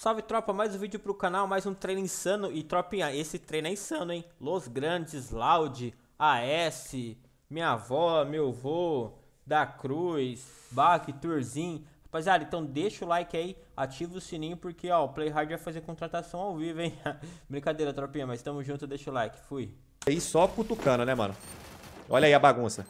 Salve tropa, mais um vídeo pro canal, mais um treino insano E tropinha, esse treino é insano, hein Los Grandes, Loud, AS, minha avó, meu vô, da Cruz, Bac, Turzin Rapaziada, então deixa o like aí, ativa o sininho Porque ó, o Playhard vai fazer contratação ao vivo, hein Brincadeira tropinha, mas tamo junto, deixa o like, fui Aí só cutucando, né mano Olha aí a bagunça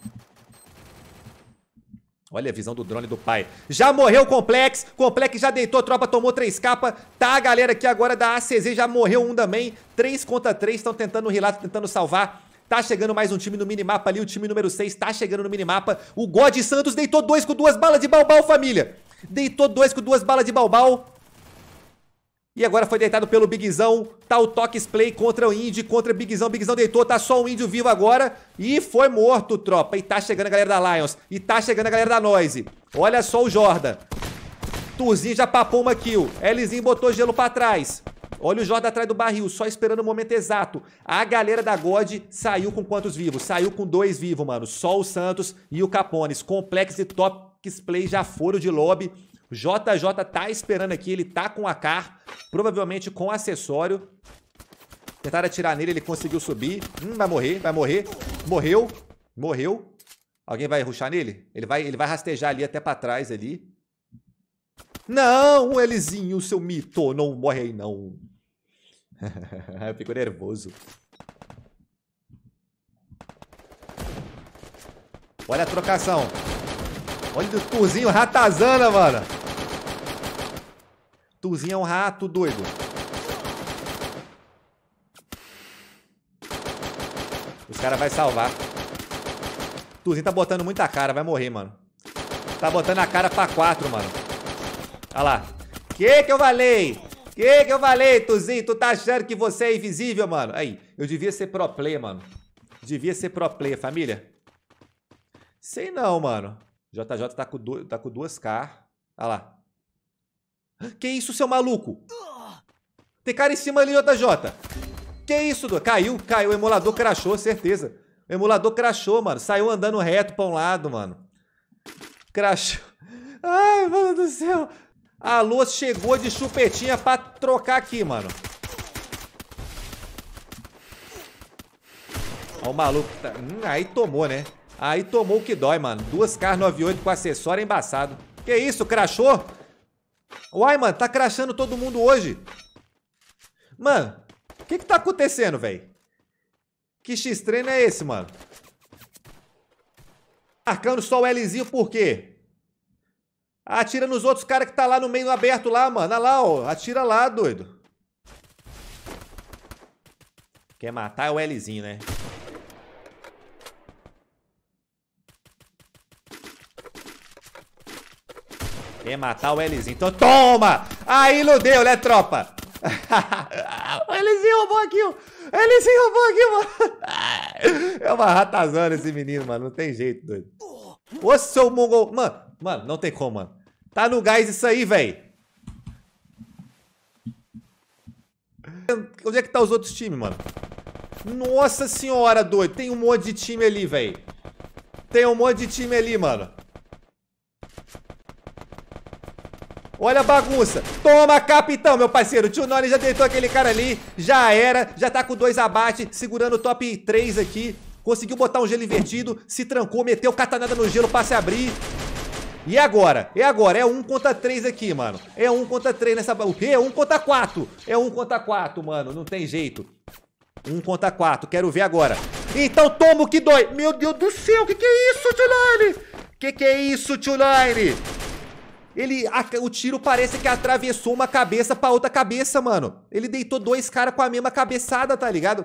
Olha a visão do drone do pai. Já morreu o Complex. Complex já deitou, a tropa tomou três capas. Tá a galera aqui agora da ACZ, já morreu um também. Três contra três, estão tentando relato, tentando salvar. Tá chegando mais um time no minimapa ali, o time número 6 tá chegando no minimapa. O God Santos deitou dois com duas balas de balbal, família. Deitou dois com duas balas de balbal. E agora foi deitado pelo Bigzão. Tá o Tox Play contra o Indy, contra o Bigzão. Bigzão deitou, tá só o índio vivo agora. E foi morto, tropa. E tá chegando a galera da Lions. E tá chegando a galera da Noise. Olha só o Jordan. Turzinho já papou uma kill. Lzinho botou gelo pra trás. Olha o Jordan atrás do barril, só esperando o momento exato. A galera da God saiu com quantos vivos? Saiu com dois vivos, mano. Só o Santos e o Capones. Complex e Tox Play já foram de lobby. O JJ tá esperando aqui, ele tá com a car, provavelmente com acessório. Tentaram atirar nele, ele conseguiu subir. Hum, vai morrer, vai morrer. Morreu, morreu. Alguém vai ruxar nele? Ele vai, ele vai rastejar ali até pra trás ali. Não, Elizinho, seu mito, não morre aí não. Eu fico nervoso. Olha a trocação. Olha o turzinho ratazana, mano. Tuzinho é um rato doido. Os cara vai salvar. Tuzinho tá botando muita cara, vai morrer, mano. Tá botando a cara pra quatro, mano. Olha lá. Que que eu valei? Que que eu valei, Tuzinho? Tu tá achando que você é invisível, mano? Aí, eu devia ser pro play mano. Devia ser pro play família. Sei não, mano. JJ tá com, do... tá com 2K. Olha lá. Que isso, seu maluco? Tem cara em cima ali, JJ. Que isso, do... Caiu, caiu. O emulador crachou, certeza. O emulador crachou, mano. Saiu andando reto pra um lado, mano. Crachou. Ai, mano do céu. A luz chegou de chupetinha pra trocar aqui, mano. Ó o maluco. Tá... Hum, aí tomou, né? Aí tomou o que dói, mano. Duas k 98 com acessório embaçado. Que isso, crachou? Uai, mano, tá crashando todo mundo hoje. Mano, o que que tá acontecendo, velho? Que X-treino é esse, mano? Marcando só o Lzinho por quê? Atira nos outros caras que tá lá no meio aberto lá, mano. Olha lá, ó. Atira lá, doido. Quer matar é o Lzinho, né? Quer matar o Lzinho. Então toma! Aí não né, tropa? o Lzinho roubou aqui, ó. Ele roubou aqui, mano. É uma ratazana esse menino, mano. Não tem jeito, doido. Ô, seu mongol... Mano, mano, não tem como, mano. Tá no gás isso aí, véi. Onde é que tá os outros times, mano? Nossa senhora, doido. Tem um monte de time ali, velho. Tem um monte de time ali, mano. Olha a bagunça. Toma, capitão, meu parceiro. O tio Nori já deitou aquele cara ali. Já era. Já tá com dois abates, segurando o top 3 aqui. Conseguiu botar um gelo invertido. Se trancou, meteu catanada no gelo pra se abrir. E agora? É agora. É um contra três aqui, mano. É um contra três nessa... O quê? É um contra quatro. É um contra quatro, mano. Não tem jeito. Um contra quatro. Quero ver agora. Então toma o que dói. Meu Deus do céu. O que, que é isso, tio O Que que é isso, tio Nori? É ele, a, o tiro parece que atravessou uma cabeça pra outra cabeça, mano. Ele deitou dois caras com a mesma cabeçada, tá ligado?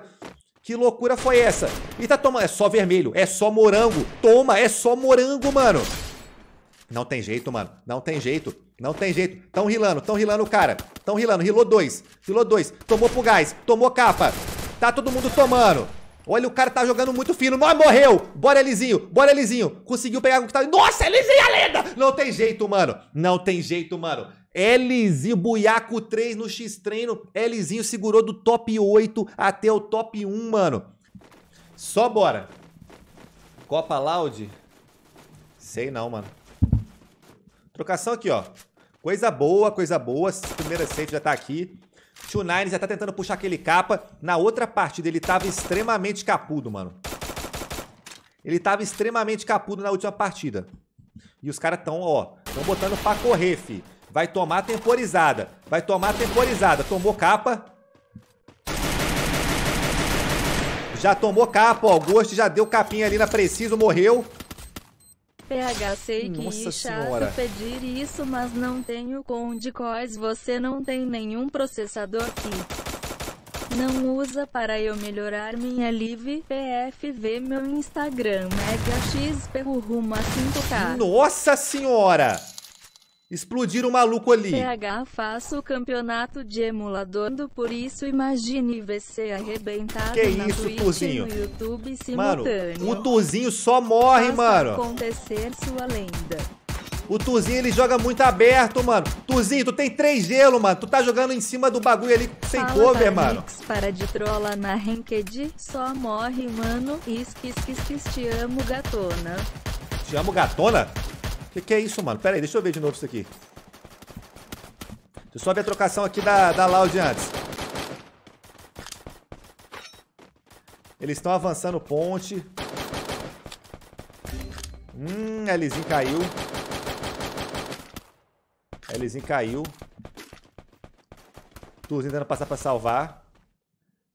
Que loucura foi essa? E tá tomando... É só vermelho, é só morango. Toma, é só morango, mano. Não tem jeito, mano. Não tem jeito. Não tem jeito. Tão rilando, tão rilando o cara. Tão rilando. Rilou dois. Rilou dois. Tomou pro gás. Tomou capa. Tá todo mundo tomando. Olha, o cara tá jogando muito fino. morreu. Bora, Elizinho. Bora, Elizinho. Conseguiu pegar o que tá... Nossa, Elizinho é lenda! Não tem jeito, mano. Não tem jeito, mano. Elizinho, Buiaco 3 no X-Treino. Elizinho segurou do top 8 até o top 1, mano. Só bora. Copa Loud? Sei não, mano. Trocação aqui, ó. Coisa boa, coisa boa. Primeira safe já tá aqui. Tio Nines já tá tentando puxar aquele capa. Na outra partida, ele tava extremamente capudo, mano. Ele tava extremamente capudo na última partida. E os caras tão, ó, tão botando pra correr, fi. Vai tomar temporizada. Vai tomar temporizada. Tomou capa. Já tomou capa, ó. O Ghost já deu capinha ali na Preciso, morreu. PH sei que Nossa senhora. pedir isso, mas não tenho condicóis. Você não tem nenhum processador que não usa para eu melhorar minha live. PFV meu Instagram mega x 5k. Nossa senhora! Explodir o um maluco ali. PH faço o campeonato de emulador do por isso imagine você arrebentado que na isso, Twitch no YouTube simultâneo. Mano, o Tuzinho só morre, faça mano. acontecer sua lenda. O Tuzinho, ele joga muito aberto, mano. Tuzinho, tu tem três gelo, mano. Tu tá jogando em cima do bagulho ali sem Fala cover, mano. Nix, para de trola na Ranked. Só morre, mano. Isquis, isquis, te amo, gatona. Te amo, gatona? Que que é isso, mano? Pera aí, deixa eu ver de novo isso aqui. Deixa eu só ver a trocação aqui da, da Loud antes. Eles estão avançando ponte. Hum, Lzinho caiu. Lzinho caiu. Turzinho tentando passar pra salvar.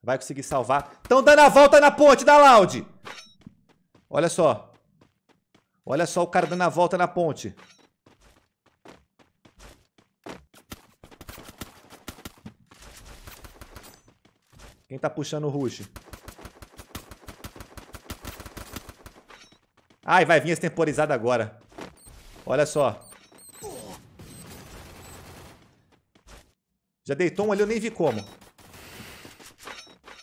Vai conseguir salvar. Estão dando a volta na ponte da Loud. Olha só. Olha só o cara dando a volta na ponte. Quem tá puxando o rush? Ai, vai vir extemporizado agora. Olha só. Já deitou um ali, eu nem vi como.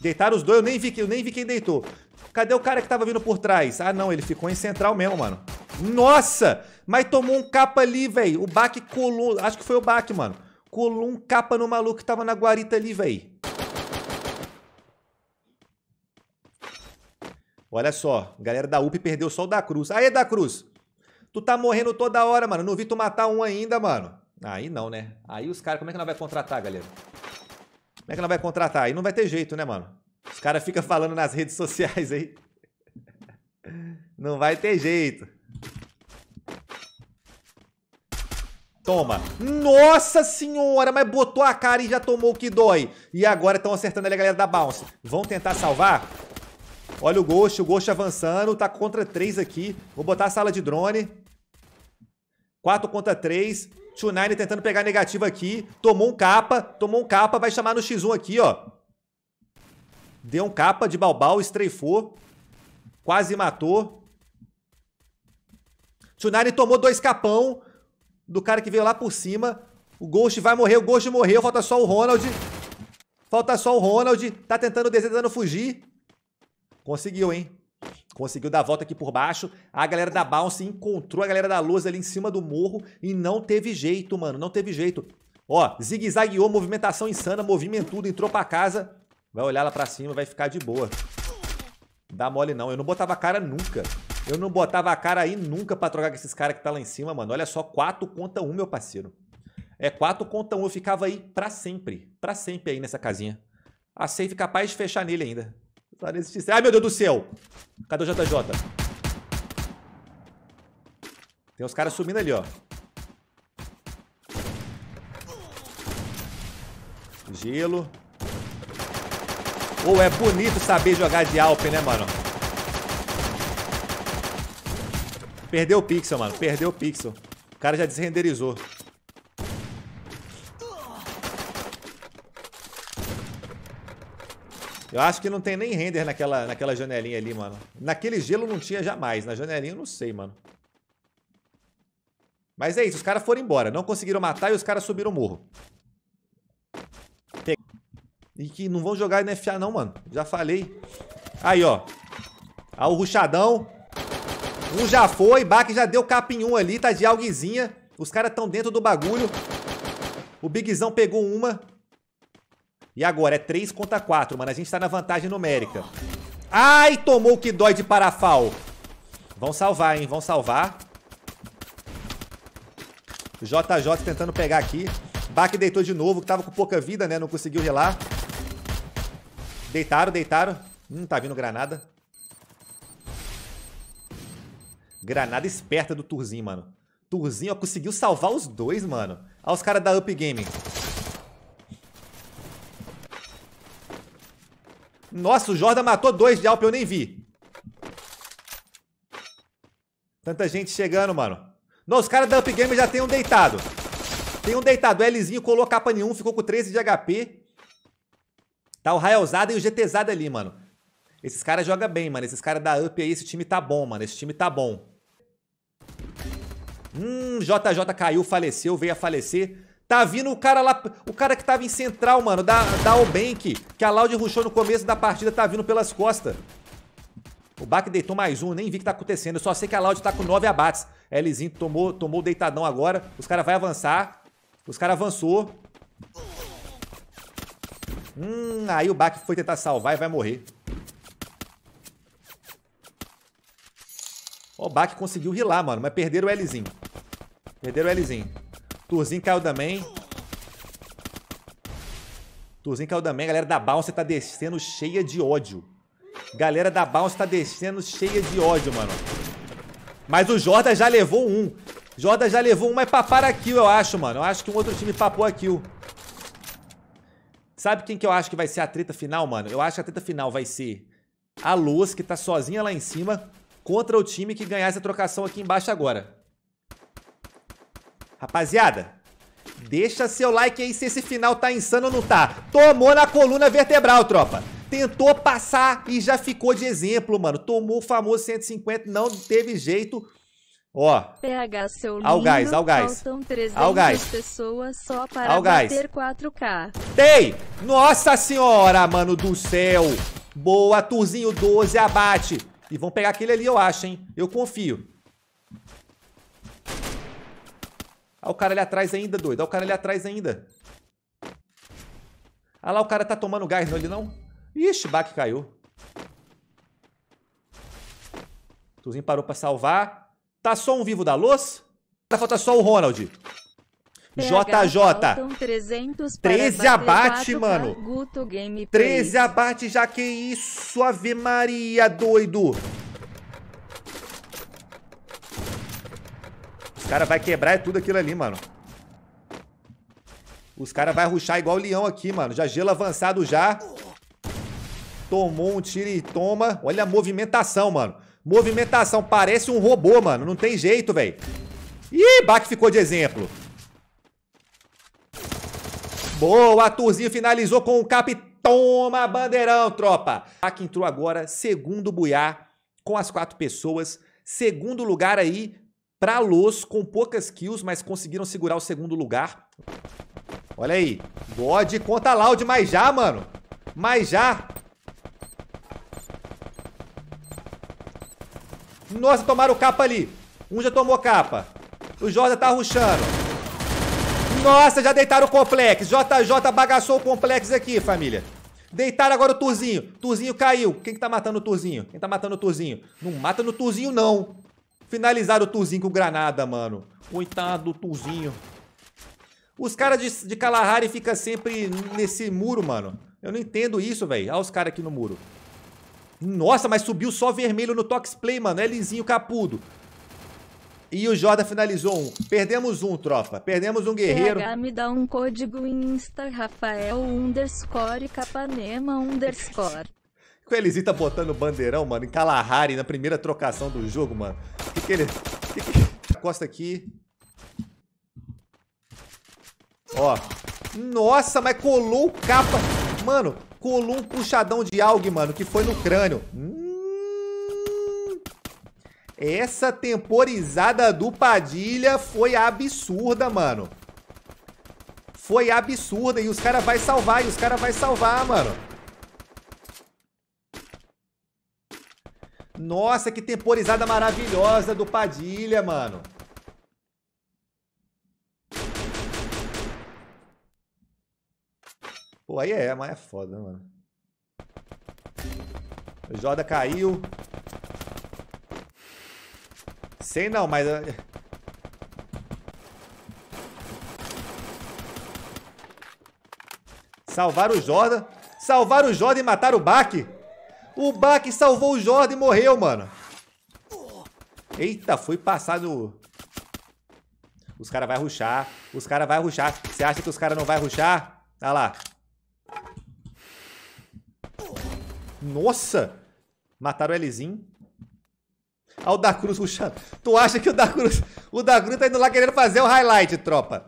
Deitaram os dois, eu nem vi, eu nem vi quem deitou. Cadê o cara que tava vindo por trás? Ah, não, ele ficou em central mesmo, mano. Nossa! Mas tomou um capa ali, velho. O Baque colou... Acho que foi o Baque, mano. Colou um capa no maluco que tava na guarita ali, velho. Olha só, galera da UP perdeu só o da Cruz. Aê, da Cruz! Tu tá morrendo toda hora, mano. Não vi tu matar um ainda, mano. Aí não, né? Aí os caras, como é que nós vai contratar, galera? Como é que nós vai contratar? Aí não vai ter jeito, né, mano? Os caras ficam falando nas redes sociais aí. Não vai ter jeito. Toma. Nossa senhora, mas botou a cara e já tomou o que dói. E agora estão acertando ali a galera da Bounce. Vão tentar salvar? Olha o Ghost, o Ghost avançando. Tá contra 3 aqui. Vou botar a sala de drone. 4 contra 3. Tsunine tentando pegar negativo aqui. Tomou um capa. Tomou um capa. Vai chamar no X1 aqui, ó. Deu um capa de balbal, estreifou. Quase matou. Tsunari tomou dois capão do cara que veio lá por cima. O Ghost vai morrer, o Ghost morreu. Falta só o Ronald. Falta só o Ronald. Tá tentando, tentando fugir. Conseguiu, hein? Conseguiu dar a volta aqui por baixo. A galera da Bounce encontrou a galera da Luz ali em cima do morro. E não teve jeito, mano. Não teve jeito. Ó, zigue-zagueou, movimentação insana, movimentudo, entrou pra casa. Vai olhar lá pra cima, vai ficar de boa. dá mole não. Eu não botava a cara nunca. Eu não botava a cara aí nunca pra trocar com esses caras que tá lá em cima, mano. Olha só, 4 conta 1, um, meu parceiro. É 4 conta 1. Um. Eu ficava aí pra sempre. Pra sempre aí nessa casinha. A safe capaz de fechar nele ainda. Só nesse Ai, meu Deus do céu! Cadê o JJ? Tem os caras sumindo ali, ó. Gelo. Ou é bonito saber jogar de Alpen, né, mano? Perdeu o pixel, mano. Perdeu o pixel. O cara já desrenderizou. Eu acho que não tem nem render naquela, naquela janelinha ali, mano. Naquele gelo não tinha jamais. Na janelinha eu não sei, mano. Mas é isso. Os caras foram embora. Não conseguiram matar e os caras subiram o morro. E que não vão jogar NFA não, mano. Já falei. Aí, ó. Ah, o ruchadão. Um já foi. Bak já deu um ali. Tá de alguizinha. Os caras estão dentro do bagulho. O Bigzão pegou uma. E agora é 3 contra 4, mano. A gente tá na vantagem numérica. Ai, tomou que dói de parafal. Vão salvar, hein? Vão salvar. JJ tentando pegar aqui. Bak deitou de novo, que tava com pouca vida, né? Não conseguiu relar. Deitaram, deitaram. Hum, tá vindo granada. Granada esperta do Turzinho, mano. Turzinho, ó, conseguiu salvar os dois, mano. Olha os caras da Up Game. Nossa, o Jordan matou dois de Alp, eu nem vi. Tanta gente chegando, mano. Não, os caras da Up Game já tem um deitado. Tem um deitado. Lzinho colou capa nenhum, ficou com 13 de HP. Tá o Raelzada e o GTzada ali, mano. Esses caras jogam bem, mano. Esses caras da up aí, esse time tá bom, mano. Esse time tá bom. Hum, JJ caiu, faleceu, veio a falecer. Tá vindo o cara lá, o cara que tava em central, mano, da, da Bank que a Loud rushou no começo da partida, tá vindo pelas costas. O Bak deitou mais um, nem vi o que tá acontecendo, eu só sei que a Loud tá com nove abates. Elizinho tomou, tomou o deitadão agora, os caras vão avançar, os caras avançou. Hum, aí o Bak foi tentar salvar e vai morrer. O Bak conseguiu rilar, mano, mas perderam o Lzinho. Perderam o Lzinho. Turzinho caiu também. Turzinho caiu também. Galera da Bounce tá descendo cheia de ódio. Galera da Bounce tá descendo cheia de ódio, mano. Mas o Jordan já levou um. Jordan já levou um, mas paparam a kill, eu acho, mano. Eu acho que um outro time papou a kill. Sabe quem que eu acho que vai ser a treta final, mano? Eu acho que a treta final vai ser a Luz, que tá sozinha lá em cima, contra o time que ganhar essa trocação aqui embaixo agora. Rapaziada, deixa seu like aí se esse final tá insano ou não tá. Tomou na coluna vertebral, tropa. Tentou passar e já ficou de exemplo, mano. Tomou o famoso 150, não teve jeito. Ó. PH seu lindo. Algás, algás. Faltam 300 algás. pessoas só para bater 4K. Tem! Nossa senhora, mano do céu. Boa, Turzinho 12, abate. E vão pegar aquele ali, eu acho, hein. Eu confio. Olha o cara ali atrás ainda, doido. Olha o cara ali atrás ainda. Olha lá, o cara tá tomando gás, não, é ele não? Ixi, Baque caiu. Tuzinho parou pra salvar. Tá só um vivo da tá Falta só o Ronald. JJ. 300 13 abate, mano. 13 abate já que isso, Ave Maria, doido. Os cara vai quebrar é tudo aquilo ali, mano. Os cara vai ruxar igual o leão aqui, mano. Já gelo avançado já. Tomou um tiro e toma. Olha a movimentação, mano. Movimentação. Parece um robô, mano. Não tem jeito, velho. Ih, Bach ficou de exemplo. Boa, Arthurzinho finalizou com o Capitão, Toma, bandeirão, tropa. Bach entrou agora, segundo Buiá, com as quatro pessoas. Segundo lugar aí pra Los, com poucas kills, mas conseguiram segurar o segundo lugar. Olha aí. God conta Loud, mas já, mano. Mas já. Nossa, tomaram capa ali. Um já tomou capa. O Jota tá ruxando. Nossa, já deitaram o complexo. JJ bagaçou o complexo aqui, família. Deitaram agora o Turzinho. Turzinho caiu. Quem que tá matando o Turzinho? Quem tá matando o Turzinho? Não mata no Turzinho, não. Finalizaram o Turzinho com granada, mano. Coitado do Turzinho. Os caras de, de Kalahari ficam sempre nesse muro, mano. Eu não entendo isso, velho. Olha os caras aqui no muro. Nossa, mas subiu só vermelho no Tox Play, mano. É Lzinho capudo. E o Jordan finalizou um. Perdemos um, tropa. Perdemos um guerreiro. PH me dá um código Insta, Rafael underscore Capanema underscore. O Elisinho tá botando bandeirão, mano, em Kalahari, na primeira trocação do jogo, mano. O que, que ele... Que que... Costa aqui. Ó. Nossa, mas colou o capa... Mano, colou um puxadão de algo, mano, que foi no crânio. Hum... Essa temporizada do Padilha foi absurda, mano. Foi absurda. E os caras vai salvar, e os caras vai salvar, mano. Nossa, que temporizada maravilhosa do Padilha, mano. Pô, aí é, mas é foda, né, mano? O Jordan caiu. Sei não, mas... Eh, Salvar o Jordan. Salvar o Jordan e matar o Bak. O Bak salvou o Jordan e morreu, mano. Eita, foi passar no... Os caras vão ruxar. Os caras vão ruxar. Você acha que os caras não vão ruxar? Olha lá. Nossa! Mataram o Lzinho. Olha ah, o da Cruz ruxando. Tu acha que o da Cruz. O da Cruz tá indo lá querendo fazer o highlight, tropa.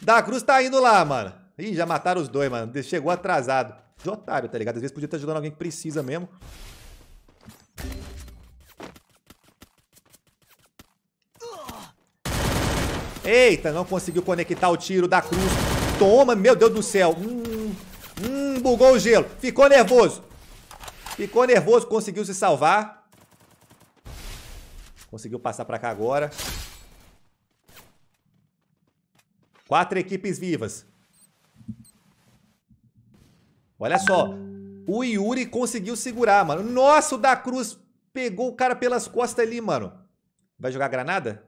Da Cruz tá indo lá, mano. Ih, já mataram os dois, mano. Chegou atrasado. De otário, tá ligado? Às vezes podia estar ajudando alguém que precisa mesmo. Eita, não conseguiu conectar o tiro da cruz. Toma, meu Deus do céu. Hum, hum, bugou o gelo. Ficou nervoso. Ficou nervoso, conseguiu se salvar. Conseguiu passar pra cá agora. Quatro equipes vivas. Olha só. O Yuri conseguiu segurar, mano. Nossa, o da Cruz pegou o cara pelas costas ali, mano. Vai jogar granada?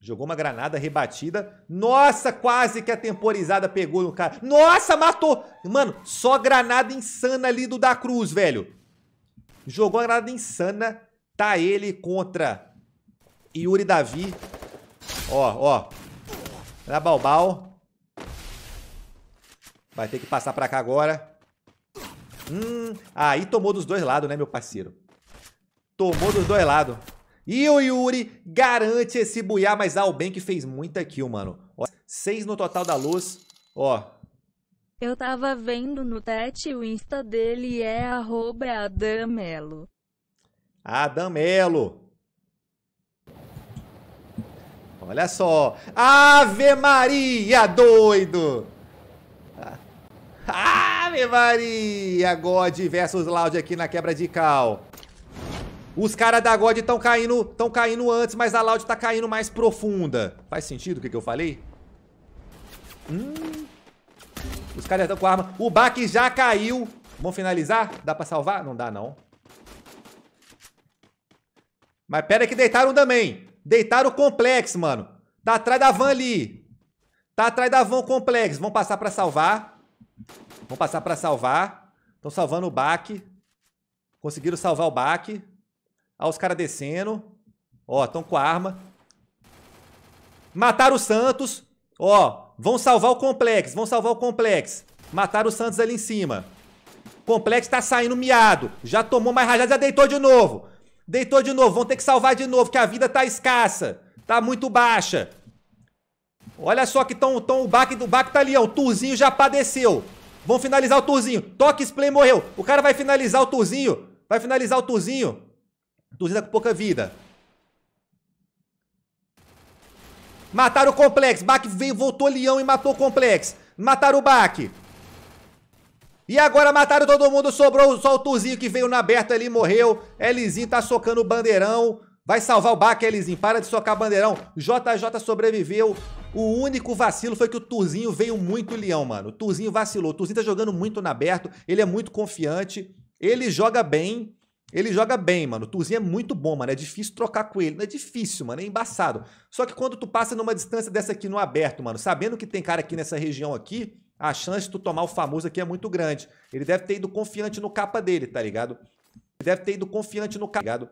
Jogou uma granada rebatida. Nossa, quase que a temporizada pegou no cara. Nossa, matou! Mano, só granada insana ali do da Cruz, velho. Jogou uma granada insana. Tá ele contra Yuri Davi. Ó, ó. Na balbal. Vai ter que passar pra cá agora. Hum, aí tomou dos dois lados, né, meu parceiro? Tomou dos dois lados. E o Yuri garante esse buiá, mas ah, o Bank fez muita kill, mano. Ó, seis no total da luz, ó. Eu tava vendo no Tete o Insta dele é arroba é Adamelo. Adamelo. Olha só. Ave Maria, doido! Ave Maria, God versus Loud aqui na quebra de cal. Os caras da God estão caindo, estão caindo antes, mas a Loud tá caindo mais profunda. Faz sentido o que, que eu falei? Hum. Os caras estão com a arma. O Baque já caiu. Vamos finalizar? Dá pra salvar? Não dá, não. Mas pera que deitaram também. Deitaram o complexo, mano. Tá atrás da van ali. Tá atrás da van o complexo. Vão passar pra salvar. Vão passar pra salvar. Estão salvando o Baque. Conseguiram salvar o Baque. Olha os caras descendo. Ó, estão com a arma. Mataram o Santos. Ó, vão salvar o complexo. Vão salvar o complexo. Mataram o Santos ali em cima. Complexo tá saindo miado. Já tomou mais rajada, já deitou de novo. Deitou de novo. Vão ter que salvar de novo, que a vida tá escassa. Tá muito baixa. Olha só que tão, tão, o baque do baque tá ali, ó. O Turzinho já padeceu. Vão finalizar o Turzinho. Toque Play morreu. O cara vai finalizar o Turzinho. Vai finalizar o Turzinho. 200 com pouca vida. Mataram o Complexo. Bak voltou Leão e matou o complexo. Mataram o Bak. E agora mataram todo mundo. Sobrou só o Turzinho que veio na aberta ali, morreu. Elizinho tá socando o bandeirão. Vai salvar o Bak, Elizinho. Para de socar bandeirão. JJ sobreviveu. O único vacilo foi que o Turzinho veio muito leão, mano. O Turzinho vacilou. O Turzinho tá jogando muito na aberto. Ele é muito confiante. Ele joga bem. Ele joga bem, mano. O Turzinho é muito bom, mano. É difícil trocar com ele. Não é difícil, mano. É embaçado. Só que quando tu passa numa distância dessa aqui no aberto, mano, sabendo que tem cara aqui nessa região aqui, a chance de tu tomar o famoso aqui é muito grande. Ele deve ter ido confiante no capa dele, tá ligado? Ele deve ter ido confiante no capa, tá ligado?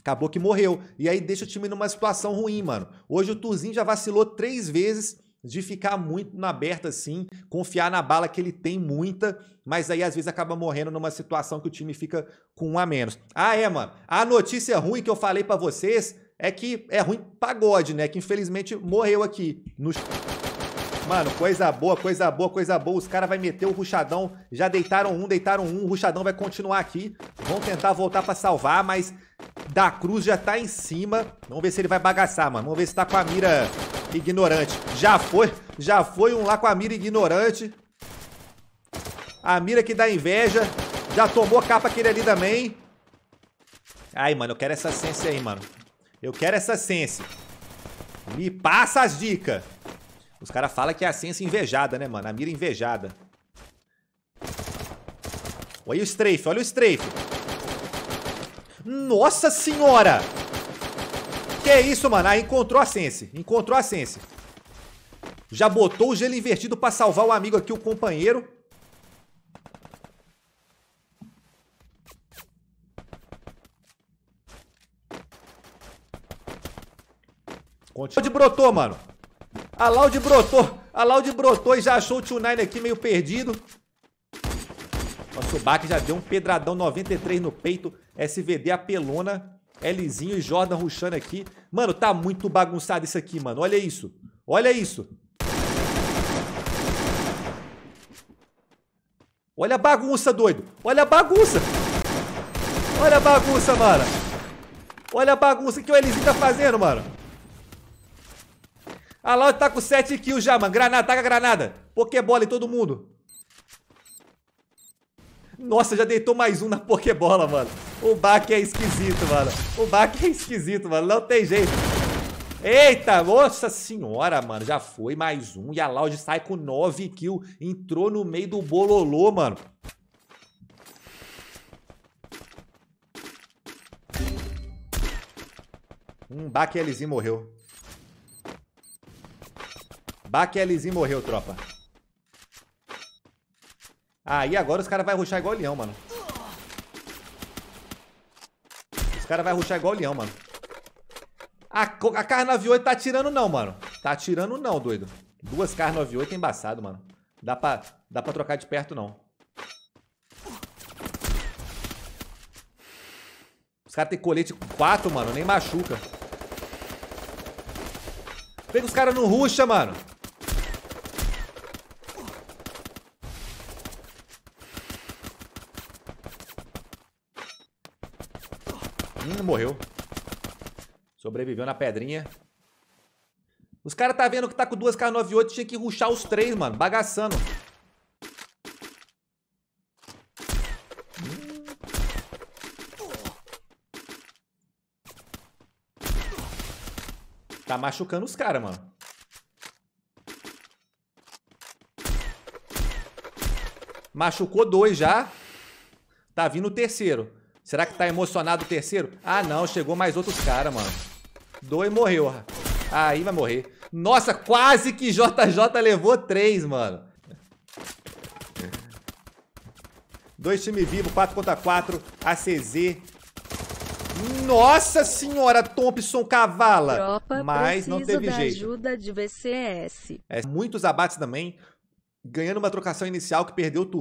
Acabou que morreu. E aí deixa o time numa situação ruim, mano. Hoje o Turzinho já vacilou três vezes de ficar muito na aberta assim, confiar na bala que ele tem muita, mas aí às vezes acaba morrendo numa situação que o time fica com um a menos. Ah, é, mano. A notícia ruim que eu falei para vocês é que é ruim pagode, né? Que infelizmente morreu aqui no Mano, coisa boa, coisa boa, coisa boa. Os caras vai meter o ruchadão. Já deitaram um, deitaram um. O ruchadão vai continuar aqui. Vão tentar voltar para salvar, mas da Cruz já tá em cima. Vamos ver se ele vai bagaçar, mano. Vamos ver se tá com a mira Ignorante. Já foi. Já foi um lá com a mira ignorante. A mira que dá inveja. Já tomou capa aquele ali também. Ai, mano, eu quero essa sense aí, mano. Eu quero essa sense. Me passa as dicas. Os caras falam que é a sense invejada, né, mano? A mira invejada. Olha o strafe, olha o strafe. Nossa senhora! Que isso, mano. Aí ah, encontrou a Sense. Encontrou a Sense. Já botou o gelo invertido pra salvar o amigo aqui, o companheiro. Continua. de brotou, mano. A Loud brotou. A Loud brotou e já achou o Tio Nine aqui meio perdido. Nossa, o Bach já deu um pedradão 93 no peito. SVD, Apelona, Lzinho e Jordan ruxando aqui. Mano, tá muito bagunçado isso aqui, mano. Olha isso. Olha isso. Olha a bagunça, doido. Olha a bagunça. Olha a bagunça, mano. Olha a bagunça que o Elisinho tá fazendo, mano. A ah Loud tá com 7 kills já, mano. Granada, taca granada. Pokébola em todo mundo. Nossa, já deitou mais um na Pokébola, mano. O Baque é esquisito, mano. O Baque é esquisito, mano. Não tem jeito. Eita, nossa senhora, mano. Já foi mais um. E a Loud sai com 9 kills. Entrou no meio do bololô, mano. Um Baque LZ morreu. Baque LZ morreu, tropa. Aí ah, agora os caras vão ruxar igual o leão, mano. Os caras vão ruxar igual o leão, mano. A, a K98 tá atirando não, mano. Tá atirando não, doido. Duas K98 é embaçado, mano. Dá pra, dá pra trocar de perto, não. Os caras tem colete 4, mano. Nem machuca. Por que os caras não ruxa, mano? morreu. Sobreviveu na pedrinha. Os caras tá vendo que tá com duas K98, tinha que ruxar os três, mano. Bagaçando. Tá machucando os caras, mano. Machucou dois já. Tá vindo o terceiro. Será que tá emocionado o terceiro? Ah, não. Chegou mais outros caras, mano. Doi morreu. Ah. Aí vai morrer. Nossa, quase que JJ levou três, mano. Dois time vivo, 4 contra 4, ACZ. Nossa senhora, Thompson Cavala. Tropa, Mas não teve jeito. ajuda de VCS. É, muitos abates também, ganhando uma trocação inicial que perdeu tudo.